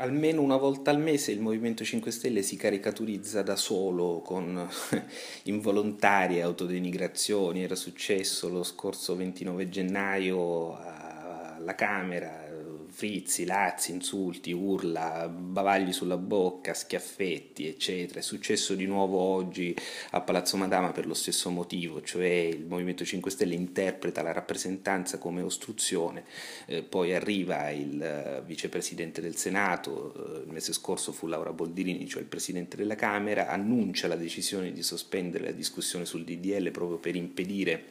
almeno una volta al mese il Movimento 5 Stelle si caricaturizza da solo con involontarie autodenigrazioni. Era successo lo scorso 29 gennaio alla Camera, frizzi, lazzi, insulti, urla, bavagli sulla bocca, schiaffetti, eccetera. È successo di nuovo oggi a Palazzo Madama per lo stesso motivo, cioè il Movimento 5 Stelle interpreta la rappresentanza come ostruzione, eh, poi arriva il eh, vicepresidente del Senato, eh, il mese scorso fu Laura Boldirini, cioè il presidente della Camera, annuncia la decisione di sospendere la discussione sul DDL proprio per impedire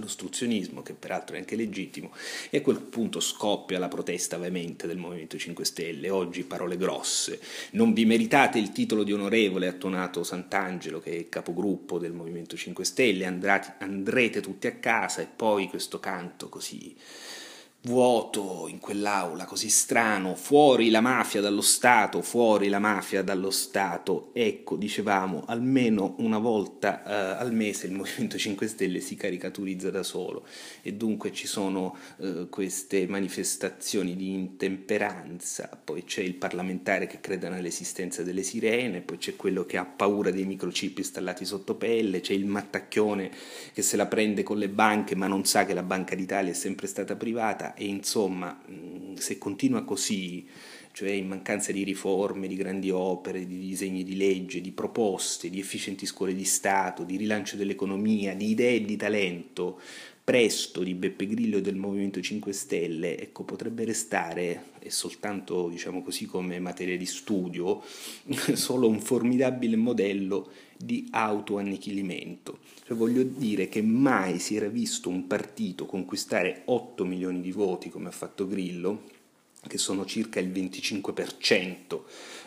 l'ostruzionismo, che peraltro è anche legittimo, e a quel punto scoppia la protesta veemente del Movimento 5 Stelle, oggi parole grosse, non vi meritate il titolo di onorevole, ha tonato Sant'Angelo che è il capogruppo del Movimento 5 Stelle, andrete tutti a casa e poi questo canto così vuoto in quell'aula così strano, fuori la mafia dallo Stato, fuori la mafia dallo Stato. Ecco, dicevamo, almeno una volta eh, al mese il Movimento 5 Stelle si caricaturizza da solo e dunque ci sono eh, queste manifestazioni di intemperanza, poi c'è il parlamentare che crede nell'esistenza delle sirene, poi c'è quello che ha paura dei microchip installati sotto pelle, c'è il mattacchione che se la prende con le banche ma non sa che la Banca d'Italia è sempre stata privata e insomma se continua così, cioè in mancanza di riforme, di grandi opere, di disegni di legge, di proposte, di efficienti scuole di Stato, di rilancio dell'economia, di idee e di talento, presto di Beppe Grillo e del Movimento 5 Stelle ecco, potrebbe restare, e soltanto diciamo così come materia di studio, solo un formidabile modello di autoannichilimento. Cioè, voglio dire che mai si era visto un partito conquistare 8 milioni di voti come ha fatto Grillo che sono circa il 25%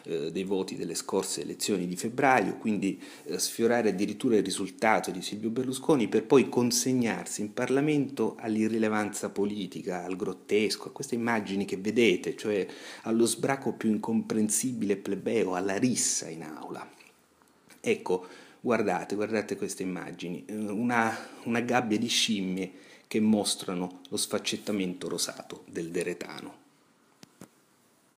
eh, dei voti delle scorse elezioni di febbraio, quindi eh, sfiorare addirittura il risultato di Silvio Berlusconi per poi consegnarsi in Parlamento all'irrilevanza politica, al grottesco, a queste immagini che vedete, cioè allo sbraco più incomprensibile plebeo, alla rissa in aula. Ecco, guardate, guardate queste immagini, eh, una, una gabbia di scimmie che mostrano lo sfaccettamento rosato del deretano.